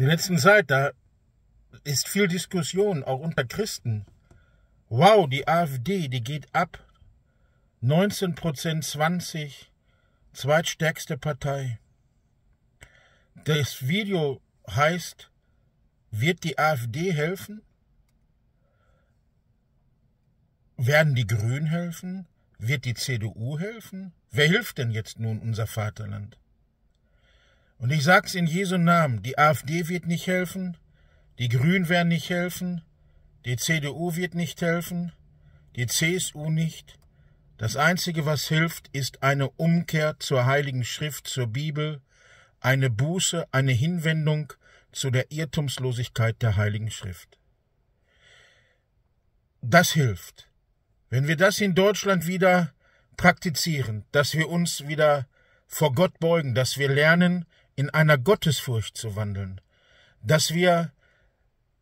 In der letzten Zeit, da ist viel Diskussion, auch unter Christen. Wow, die AfD, die geht ab. 19 Prozent 20, zweitstärkste Partei. Das Video heißt, wird die AfD helfen? Werden die Grünen helfen? Wird die CDU helfen? Wer hilft denn jetzt nun unser Vaterland? Und ich sag's in Jesu Namen, die AfD wird nicht helfen, die Grünen werden nicht helfen, die CDU wird nicht helfen, die CSU nicht. Das Einzige, was hilft, ist eine Umkehr zur Heiligen Schrift, zur Bibel, eine Buße, eine Hinwendung zu der Irrtumslosigkeit der Heiligen Schrift. Das hilft. Wenn wir das in Deutschland wieder praktizieren, dass wir uns wieder vor Gott beugen, dass wir lernen, in einer Gottesfurcht zu wandeln, dass wir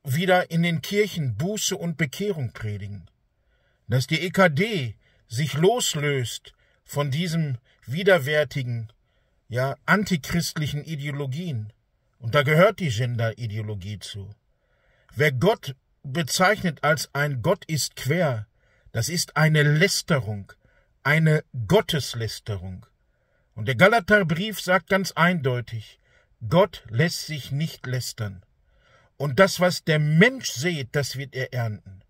wieder in den Kirchen Buße und Bekehrung predigen, dass die EKD sich loslöst von diesem widerwärtigen, ja, antichristlichen Ideologien. Und da gehört die Gender-Ideologie zu. Wer Gott bezeichnet als ein Gott ist quer, das ist eine Lästerung, eine Gotteslästerung. Und der Galaterbrief sagt ganz eindeutig, Gott lässt sich nicht lästern. Und das, was der Mensch sät, das wird er ernten.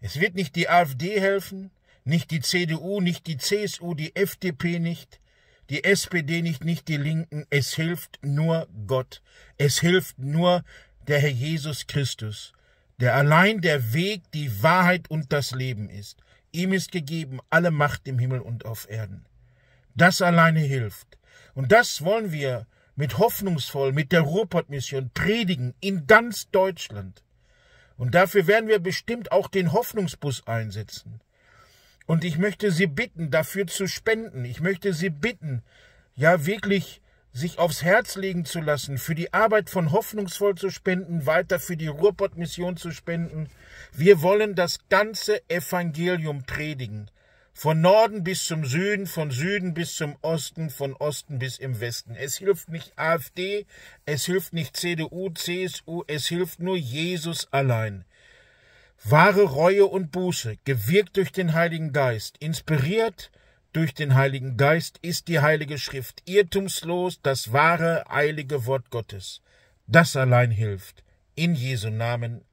Es wird nicht die AfD helfen, nicht die CDU, nicht die CSU, die FDP nicht, die SPD nicht, nicht die Linken. Es hilft nur Gott. Es hilft nur der Herr Jesus Christus, der allein der Weg, die Wahrheit und das Leben ist. Ihm ist gegeben alle Macht im Himmel und auf Erden. Das alleine hilft. Und das wollen wir mit hoffnungsvoll, mit der Ruhrpott-Mission predigen in ganz Deutschland. Und dafür werden wir bestimmt auch den Hoffnungsbus einsetzen. Und ich möchte Sie bitten, dafür zu spenden. Ich möchte Sie bitten, ja wirklich sich aufs Herz legen zu lassen, für die Arbeit von Hoffnungsvoll zu spenden, weiter für die Ruhrpott-Mission zu spenden. Wir wollen das ganze Evangelium predigen. Von Norden bis zum Süden, von Süden bis zum Osten, von Osten bis im Westen. Es hilft nicht AfD, es hilft nicht CDU, CSU, es hilft nur Jesus allein. Wahre Reue und Buße, gewirkt durch den Heiligen Geist, inspiriert durch den Heiligen Geist ist die Heilige Schrift irrtumslos das wahre, heilige Wort Gottes. Das allein hilft. In Jesu Namen.